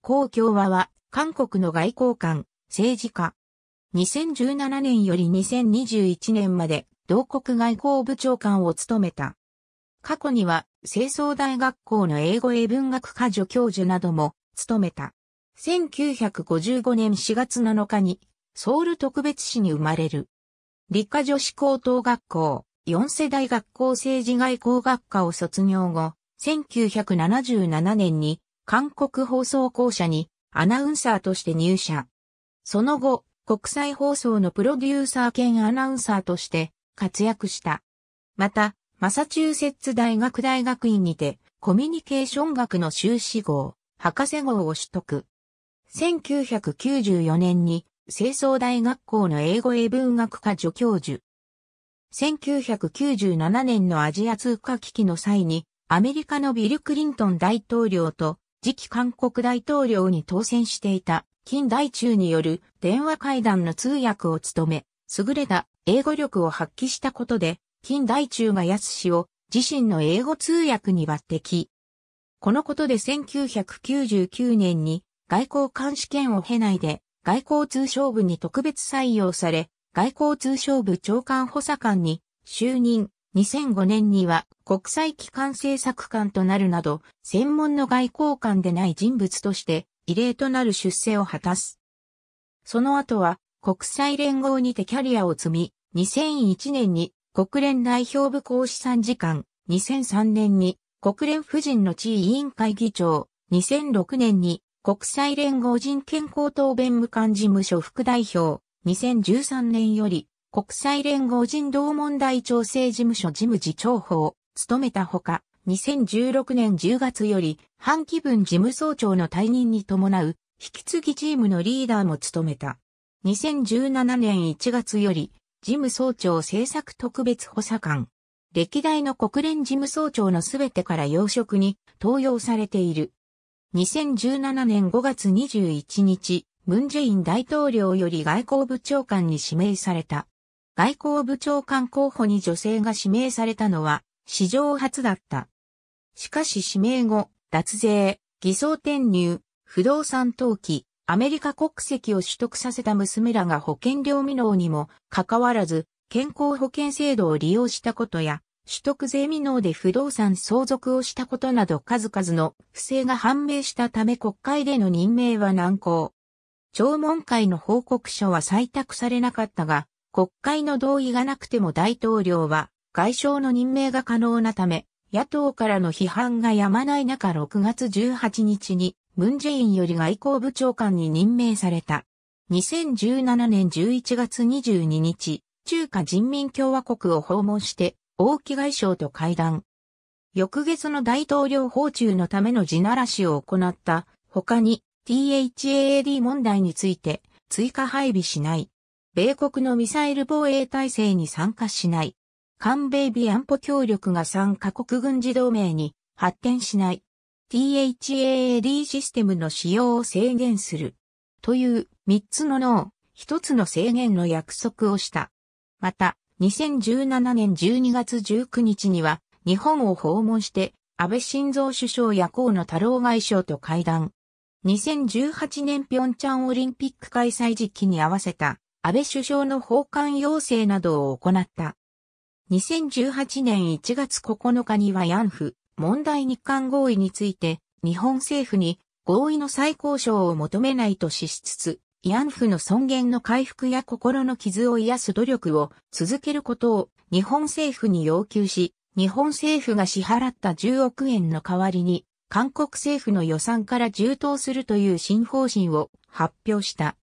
公共和は、韓国の外交官、政治家。2017年より2021年まで、同国外交部長官を務めた。過去には、清掃大学校の英語英文学科助教授なども、務めた。1955年4月7日に、ソウル特別市に生まれる。理科女子高等学校、四世代学校政治外交学科を卒業後、1977年に韓国放送公社にアナウンサーとして入社。その後、国際放送のプロデューサー兼アナウンサーとして活躍した。また、マサチューセッツ大学大学院にてコミュニケーション学の修士号、博士号を取得。1994年に清掃大学校の英語英文学科助教授。1997年のアジア通貨危機の際にアメリカのビル・クリントン大統領と次期韓国大統領に当選していた、金大中による電話会談の通訳を務め、優れた英語力を発揮したことで、金大中が安氏を自身の英語通訳に抜擢。このことで1999年に外交監視権を経ないで外交通商部に特別採用され、外交通商部長官補佐官に就任、2005年には国際機関政策官となるなど、専門の外交官でない人物として異例となる出世を果たす。その後は国際連合にてキャリアを積み、2001年に国連代表部公使参事官、2003年に国連夫人の地位委員会議長、2006年に国際連合人権高等弁務官事務所副代表、2013年より国際連合人道問題調整事務所事務次長法を務めたほか、2016年10月より、半期分事務総長の退任に伴う、引き継ぎチームのリーダーも務めた。2017年1月より、事務総長政策特別補佐官。歴代の国連事務総長のすべてから要職に登用されている。2017年5月21日、ムンジェイン大統領より外交部長官に指名された。外交部長官候補に女性が指名されたのは史上初だった。しかし指名後、脱税、偽装転入、不動産登記、アメリカ国籍を取得させた娘らが保険料未納にもかかわらず、健康保険制度を利用したことや、取得税未納で不動産相続をしたことなど数々の不正が判明したため国会での任命は難航。聴聞会の報告書は採択されなかったが、国会の同意がなくても大統領は外相の任命が可能なため、野党からの批判が止まない中6月18日にムンジェインより外交部長官に任命された。2017年11月22日、中華人民共和国を訪問して王毅外相と会談。翌月の大統領訪中のための地ならしを行った他に THAAD 問題について追加配備しない米国のミサイル防衛体制に参加しない。韓米美安保協力が参加国軍事同盟に発展しない。THAAD システムの使用を制限する。という3つの脳、1つの制限の約束をした。また、2017年12月19日には日本を訪問して安倍晋三首相や河野太郎外相と会談。2018年平昌オリンピック開催時期に合わせた安倍首相の訪韓要請などを行った。2018年1月9日にはヤンフ問題日韓合意について日本政府に合意の再交渉を求めないとしつつ、慰安婦の尊厳の回復や心の傷を癒す努力を続けることを日本政府に要求し、日本政府が支払った10億円の代わりに、韓国政府の予算から充当するという新方針を発表した。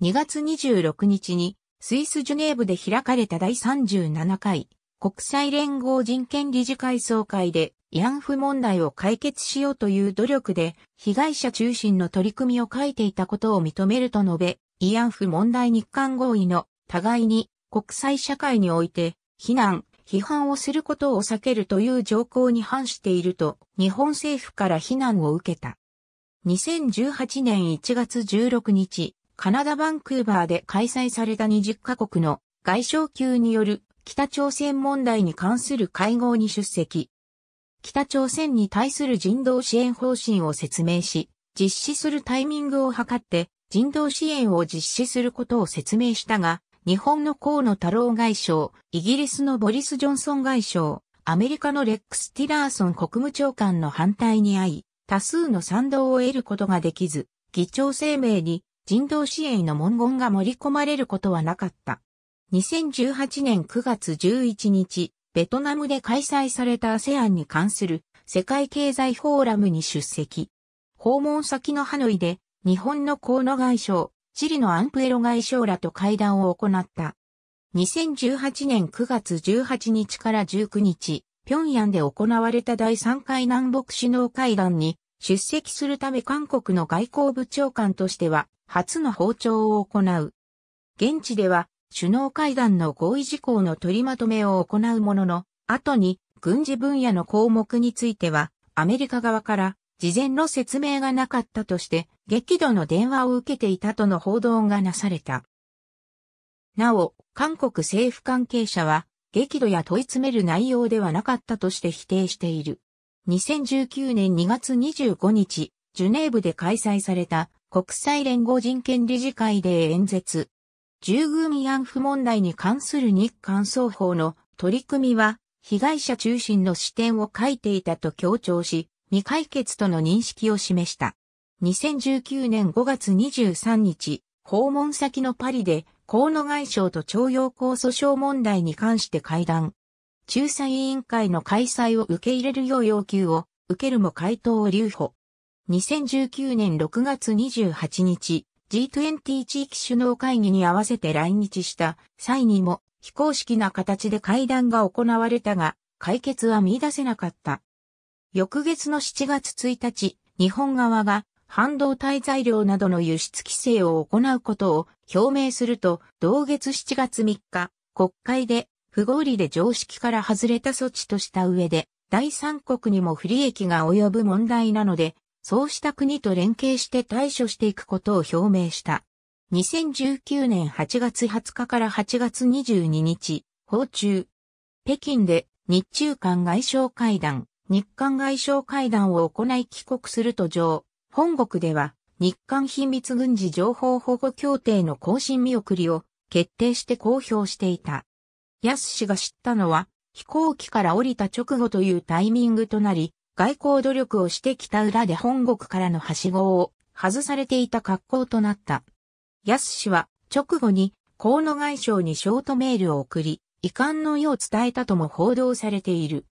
2月26日にスイスジュネーブで開かれた第37回国際連合人権理事会総会で慰安婦問題を解決しようという努力で被害者中心の取り組みを書いていたことを認めると述べ、慰安婦問題日韓合意の互いに国際社会において非難、批判をすることを避けるという条項に反していると日本政府から非難を受けた。2018年1月16日、カナダ・バンクーバーで開催された20カ国の外相級による北朝鮮問題に関する会合に出席。北朝鮮に対する人道支援方針を説明し、実施するタイミングを図って人道支援を実施することを説明したが、日本の河野太郎外相、イギリスのボリス・ジョンソン外相、アメリカのレックス・ティラーソン国務長官の反対に遭い、多数の賛同を得ることができず、議長声明に人道支援の文言が盛り込まれることはなかった。2018年9月11日、ベトナムで開催された ASEAN に関する世界経済フォーラムに出席。訪問先のハノイで日本の河野外相、チリのアンプエロ外相らと会談を行った。2018年9月18日から19日、平壌で行われた第3回南北首脳会談に出席するため韓国の外交部長官としては初の訪朝を行う。現地では首脳会談の合意事項の取りまとめを行うものの、後に軍事分野の項目についてはアメリカ側から事前の説明がなかったとして激怒の電話を受けていたとの報道がなされた。なお、韓国政府関係者は激怒や問い詰める内容ではなかったとして否定している。2019年2月25日、ジュネーブで開催された国際連合人権理事会で演説。従軍慰安婦問題に関する日韓双方の取り組みは、被害者中心の視点を書いていたと強調し、未解決との認識を示した。2019年5月23日、訪問先のパリで、河野外相と徴用工訴訟問題に関して会談。仲裁委員会の開催を受け入れるよう要求を受けるも回答を留保。2019年6月28日、G20 地域首脳会議に合わせて来日した際にも非公式な形で会談が行われたが、解決は見出せなかった。翌月の7月1日、日本側が半導体材料などの輸出規制を行うことを表明すると、同月7月3日、国会で不合理で常識から外れた措置とした上で、第三国にも不利益が及ぶ問題なので、そうした国と連携して対処していくことを表明した。2019年8月20日から8月22日、訪中。北京で日中間外相会談、日韓外相会談を行い帰国すると上、本国では日韓秘密軍事情報保護協定の更新見送りを決定して公表していた。安氏が知ったのは、飛行機から降りた直後というタイミングとなり、外交努力をしてきた裏で本国からのはしごを外されていた格好となった。安氏は直後に河野外相にショートメールを送り、遺憾の意を伝えたとも報道されている。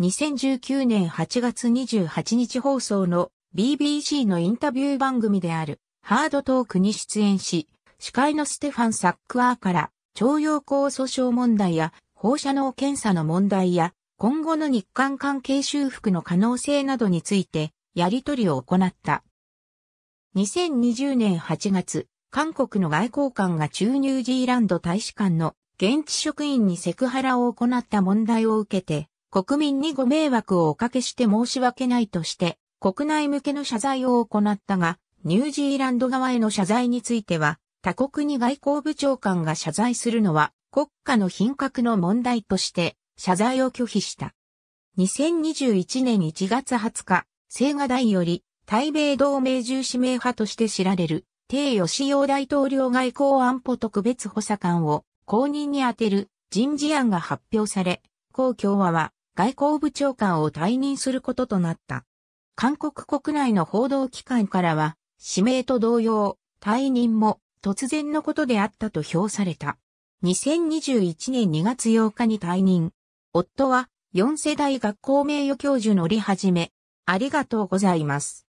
2019年8月28日放送の BBC のインタビュー番組であるハードトークに出演し、司会のステファン・サックアーから徴用工訴訟問題や放射能検査の問題や今後の日韓関係修復の可能性などについてやりとりを行った。2020年8月、韓国の外交官が中ニュージーランド大使館の現地職員にセクハラを行った問題を受けて、国民にご迷惑をおかけして申し訳ないとして、国内向けの謝罪を行ったが、ニュージーランド側への謝罪については、他国に外交部長官が謝罪するのは国家の品格の問題として謝罪を拒否した。2021年1月20日、青瓦台より対米同盟重視名派として知られる、帝吉洋大統領外交安保特別補佐官を公認に充てる人事案が発表され、公共和は外交部長官を退任することとなった。韓国国内の報道機関からは、指名と同様、退任も突然のことであったと評された。2021年2月8日に退任。夫は4世代学校名誉教授のりはじめ。ありがとうございます。